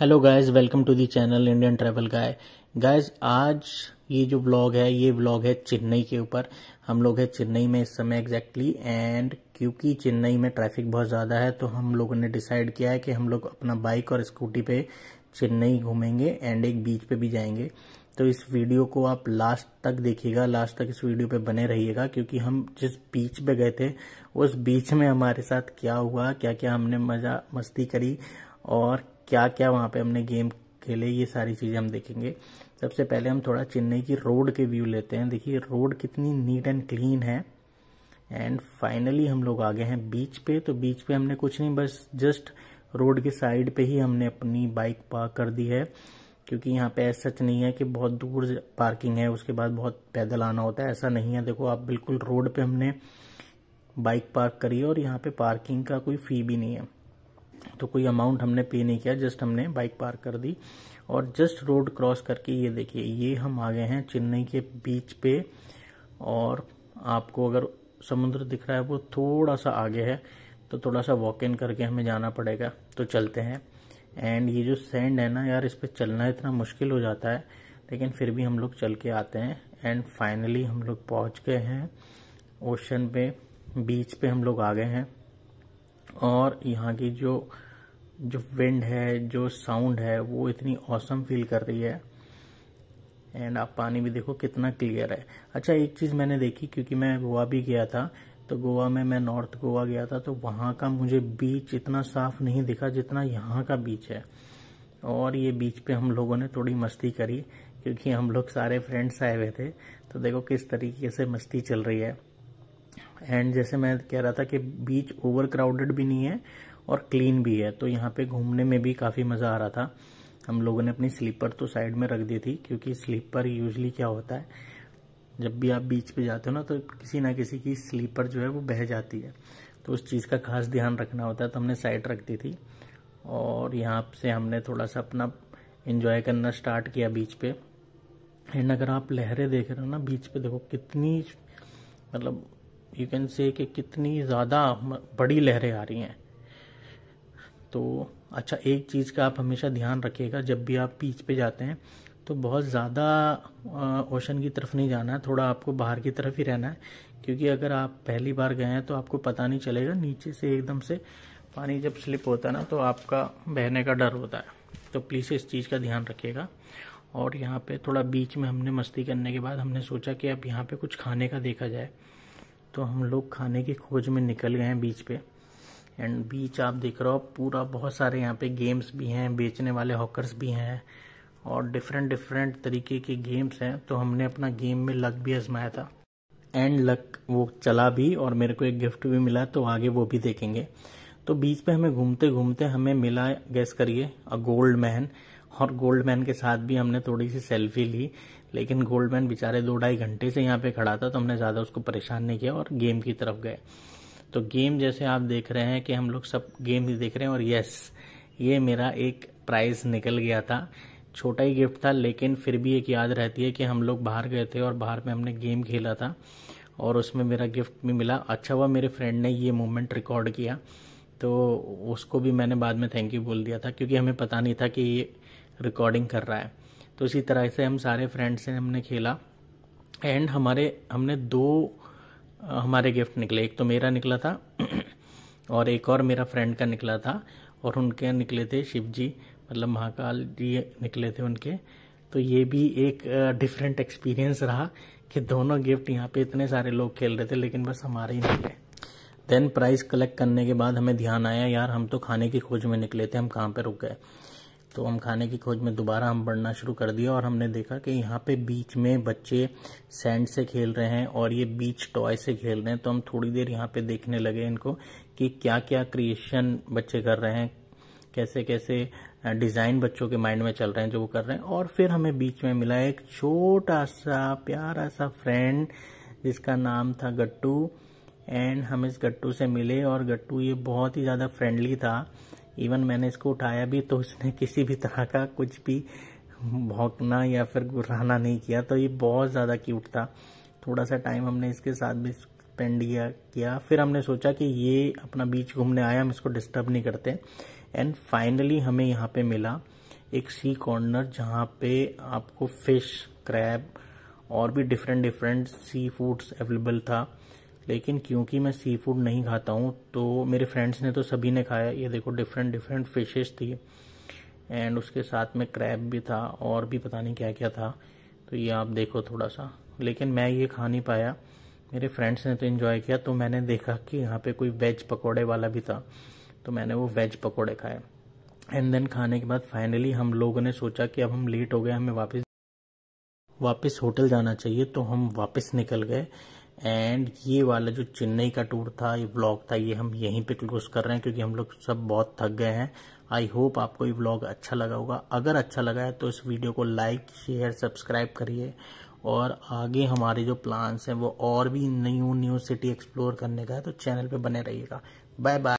hello guys welcome to the channel Indian travel guy guys आज ये जो vlog है ये व्लॉग है चेन्नई के ऊपर हम लोग हैं चेन्नई में इस समय एग्जैक्टली एंड क्योंकि चेन्नई में ट्रैफिक बहुत ज़्यादा है तो हम लोगों ने डिसाइड किया है कि हम लोग अपना बाइक और स्कूटी पे चेन्नई घूमेंगे एंड एक बीच पे भी जाएंगे तो इस वीडियो को आप लास्ट तक देखिएगा लास्ट तक इस वीडियो पे बने रहिएगा क्योंकि हम जिस बीच पे गए थे उस बीच में हमारे साथ क्या हुआ क्या क्या हमने मज़ा मस्ती करी और क्या क्या वहाँ पे हमने गेम खेले ये सारी चीज़ें हम देखेंगे सबसे पहले हम थोड़ा चेन्नई की रोड के व्यू लेते हैं देखिए रोड कितनी नीट एंड क्लीन है एंड फाइनली हम लोग आ गए हैं बीच पे तो बीच पे हमने कुछ नहीं बस जस्ट रोड के साइड पे ही हमने अपनी बाइक पार्क कर दी है क्योंकि यहाँ पे ऐसा सच नहीं है कि बहुत दूर पार्किंग है उसके बाद बहुत पैदल आना होता है ऐसा नहीं है देखो आप बिल्कुल रोड पे हमने बाइक पार्क करी है और यहाँ पे पार्किंग का कोई फी भी नहीं है तो कोई अमाउंट हमने पे नहीं किया जस्ट हमने बाइक पार्क कर दी और जस्ट रोड क्रॉस करके ये देखिए ये हम आ गए हैं चेन्नई के बीच पे और आपको अगर समुद्र दिख रहा है वो थोड़ा सा आगे है तो थोड़ा सा वॉक इन करके हमें जाना पड़ेगा तो चलते हैं एंड ये जो सैंड है ना यार इस पर चलना इतना मुश्किल हो जाता है लेकिन फिर भी हम लोग चल के आते हैं एंड फाइनली हम लोग पहुंच गए हैं ओशन पे बीच पे हम लोग आ गए हैं और यहाँ की जो जो विंड है जो साउंड है वो इतनी औसम फील कर रही है एंड आप पानी भी देखो कितना क्लियर है अच्छा एक चीज़ मैंने देखी क्योंकि मैं गोवा भी गया था तो गोवा में मैं नॉर्थ गोवा गया था तो वहाँ का मुझे बीच इतना साफ नहीं दिखा जितना यहाँ का बीच है और ये बीच पे हम लोगों ने थोड़ी मस्ती करी क्योंकि हम लोग सारे फ्रेंड्स आए हुए थे तो देखो किस तरीके से मस्ती चल रही है एंड जैसे मैं कह रहा था कि बीच ओवर क्राउडेड भी नहीं है और क्लीन भी है तो यहाँ पे घूमने में भी काफ़ी मज़ा आ रहा था हम लोगों ने अपनी स्लीपर तो साइड में रख दी थी क्योंकि स्लीपर यूजली क्या होता है जब भी आप बीच पे जाते हो ना तो किसी ना किसी की स्लीपर जो है वो बह जाती है तो उस चीज़ का खास ध्यान रखना होता है तो हमने साइड रख दी थी और यहाँ से हमने थोड़ा सा अपना इन्जॉय करना स्टार्ट किया बीच पे एंड अगर आप लहरें देख रहे हो ना बीच पे देखो कितनी मतलब यू कैन से कि कितनी ज़्यादा बड़ी लहरें आ रही हैं तो अच्छा एक चीज़ का आप हमेशा ध्यान रखिएगा जब भी आप बीच पे जाते हैं तो बहुत ज़्यादा ओशन की तरफ नहीं जाना है थोड़ा आपको बाहर की तरफ ही रहना है क्योंकि अगर आप पहली बार गए हैं तो आपको पता नहीं चलेगा नीचे से एकदम से पानी जब स्लिप होता है ना तो आपका बहने का डर होता है तो प्लीज़ इस चीज़ का ध्यान रखिएगा और यहाँ पे थोड़ा बीच में हमने मस्ती करने के बाद हमने सोचा कि अब यहाँ पे कुछ खाने का देखा जाए तो हम लोग खाने की खोज में निकल गए हैं बीच पे एंड बीच आप देख रहे हो पूरा बहुत सारे यहाँ पे गेम्स भी हैं बेचने वाले हॉकर्स भी हैं और डिफरेंट डिफरेंट तरीके के गेम्स हैं तो हमने अपना गेम में लक भी आजमाया था एंड लक वो चला भी और मेरे को एक गिफ्ट भी मिला तो आगे वो भी देखेंगे तो बीच पे हमें घूमते घूमते हमें मिला गैस करिए अ गोल्ड मैन और गोल्डमैन के साथ भी हमने थोड़ी सी सेल्फी ली लेकिन गोल्डमैन बेचारे दो ढाई घंटे से यहाँ पे खड़ा था तो हमने ज़्यादा उसको परेशान नहीं किया और गेम की तरफ गए तो गेम जैसे आप देख रहे हैं कि हम लोग सब गेम ही देख रहे हैं और यस ये मेरा एक प्राइज निकल गया था छोटा ही गिफ्ट था लेकिन फिर भी एक याद रहती है कि हम लोग बाहर गए थे और बाहर में हमने गेम खेला था और उसमें मेरा गिफ्ट भी मिला अच्छा हुआ मेरे फ्रेंड ने ये मोमेंट रिकॉर्ड किया तो उसको भी मैंने बाद में थैंक यू बोल दिया था क्योंकि हमें पता नहीं था कि ये रिकॉर्डिंग कर रहा है तो इसी तरह से हम सारे फ्रेंड्स से हमने खेला एंड हमारे हमने दो हमारे गिफ्ट निकले एक तो मेरा निकला था और एक और मेरा फ्रेंड का निकला था और उनके निकले थे शिव जी मतलब महाकाल जी निकले थे उनके तो ये भी एक डिफरेंट एक्सपीरियंस रहा कि दोनों गिफ्ट यहाँ पे इतने सारे लोग खेल रहे थे लेकिन बस हमारे ही निकले देन प्राइस कलेक्ट करने के बाद हमें ध्यान आया यार हम तो खाने की खोज में निकले थे हम कहाँ पे रुक गए तो हम खाने की खोज में दोबारा हम बढ़ना शुरू कर दिया और हमने देखा कि यहाँ पे बीच में बच्चे सैंड से खेल रहे हैं और ये बीच टॉय से खेल रहे हैं तो हम थोड़ी देर यहाँ पे देखने लगे इनको कि क्या क्या क्रिएशन बच्चे कर रहे हैं कैसे कैसे डिज़ाइन बच्चों के माइंड में चल रहे हैं जो वो कर रहे हैं और फिर हमें बीच में मिला एक छोटा सा प्यारा सा फ्रेंड जिसका नाम था गट्टू एंड हम इस गट्टू से मिले और गट्टू ये बहुत ही ज़्यादा फ्रेंडली था इवन मैंने इसको उठाया भी तो इसने किसी भी तरह का कुछ भी भौंकना या फिर गुर्राना नहीं किया तो ये बहुत ज़्यादा क्यूट था थोड़ा सा टाइम हमने इसके साथ भी स्पेंड किया किया फिर हमने सोचा कि ये अपना बीच घूमने आया हम इसको डिस्टर्ब नहीं करते एंड फाइनली हमें यहाँ पे मिला एक सी कॉर्नर जहाँ पे आपको फिश क्रैब और भी different different seafoods available था लेकिन क्योंकि मैं सी फूड नहीं खाता हूँ तो मेरे फ्रेंड्स ने तो सभी ने खाया ये देखो डिफरेंट डिफरेंट फिशेस थी एंड उसके साथ में क्रैब भी था और भी पता नहीं क्या क्या था तो ये आप देखो थोड़ा सा लेकिन मैं ये खा नहीं पाया मेरे फ्रेंड्स ने तो इन्जॉय किया तो मैंने देखा कि यहाँ पे कोई वेज पकोड़े वाला भी था तो मैंने वो वेज पकोड़े खाए एंड देन खाने के बाद फाइनली हम लोगों ने सोचा कि अब हम लेट हो गए हमें वापस वापस होटल जाना चाहिए तो हम वापस निकल गए एंड ये वाला जो चेन्नई का टूर था ये ब्लॉग था ये हम यहीं पे क्लोज कर रहे हैं क्योंकि हम लोग सब बहुत थक गए हैं आई होप आपको ये ब्लॉग अच्छा लगा होगा अगर अच्छा लगा है तो इस वीडियो को लाइक शेयर सब्सक्राइब करिए और आगे हमारे जो प्लान्स हैं वो और भी न्यू न्यू सिटी एक्सप्लोर करने का है तो चैनल पे बने रहिएगा बाय बाय